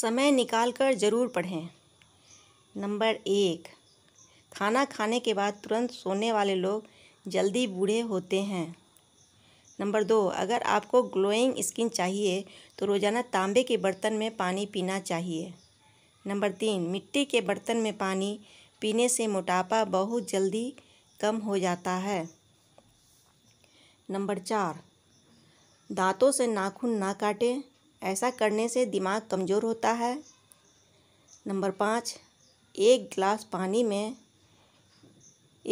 समय निकाल कर ज़रूर पढ़ें नंबर एक खाना खाने के बाद तुरंत सोने वाले लोग जल्दी बूढ़े होते हैं नंबर दो अगर आपको ग्लोइंग स्किन चाहिए तो रोज़ाना तांबे के बर्तन में पानी पीना चाहिए नंबर तीन मिट्टी के बर्तन में पानी पीने से मोटापा बहुत जल्दी कम हो जाता है नंबर चार दांतों से नाखून ना काटें ऐसा करने से दिमाग कमज़ोर होता है नंबर पाँच एक गिलास पानी में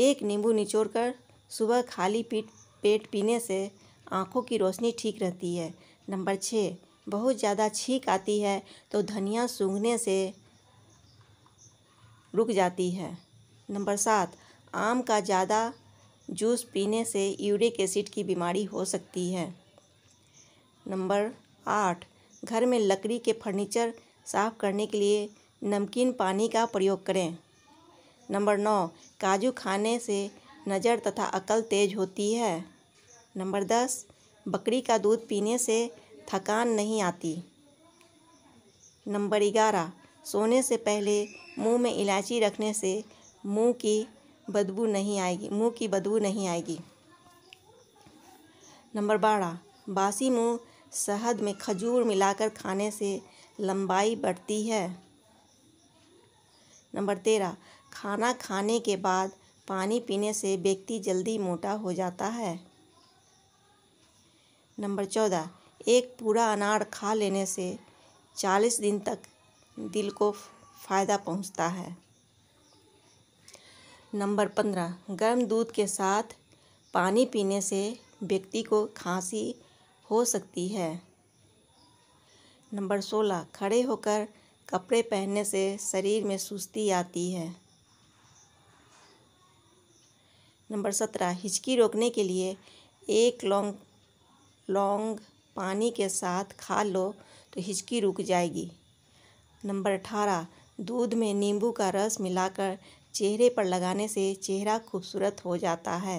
एक नींबू निचोड़ कर सुबह खाली पीट पेट पीने से आँखों की रोशनी ठीक रहती है नंबर छः बहुत ज़्यादा छींक आती है तो धनिया सूंघने से रुक जाती है नंबर सात आम का ज़्यादा जूस पीने से यूरिक एसिड की बीमारी हो सकती है नंबर आठ घर में लकड़ी के फर्नीचर साफ करने के लिए नमकीन पानी का प्रयोग करें नंबर नौ काजू खाने से नज़र तथा अकल तेज होती है नंबर दस बकरी का दूध पीने से थकान नहीं आती नंबर ग्यारह सोने से पहले मुंह में इलायची रखने से मुंह की बदबू नहीं आएगी मुंह की बदबू नहीं आएगी नंबर बारह बासी मुंह शहद में खजूर मिलाकर खाने से लंबाई बढ़ती है नंबर तेरह खाना खाने के बाद पानी पीने से व्यक्ति जल्दी मोटा हो जाता है नंबर चौदह एक पूरा अनार खा लेने से चालीस दिन तक दिल को फ़ायदा पहुंचता है नंबर पंद्रह गर्म दूध के साथ पानी पीने से व्यक्ति को खांसी हो सकती है नंबर सोलह खड़े होकर कपड़े पहनने से शरीर में सुस्ती आती है नंबर सत्रह हिचकी रोकने के लिए एक लौंग लौंग पानी के साथ खा लो तो हिचकी रुक जाएगी नंबर अठारह दूध में नींबू का रस मिलाकर चेहरे पर लगाने से चेहरा खूबसूरत हो जाता है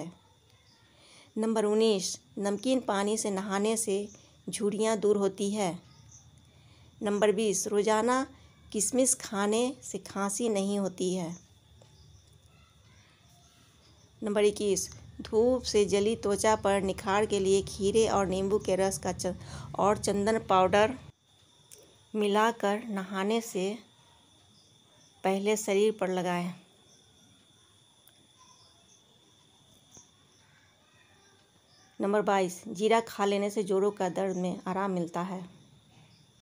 नंबर उन्नीस नमकीन पानी से नहाने से झुड़ियाँ दूर होती है नंबर बीस रोज़ाना किशमिश खाने से खांसी नहीं होती है नंबर इक्कीस धूप से जली त्वचा पर निखार के लिए खीरे और नींबू के रस का चंद और चंदन पाउडर मिलाकर नहाने से पहले शरीर पर लगाएं नंबर बाईस जीरा खा लेने से जोड़ों का दर्द में आराम मिलता है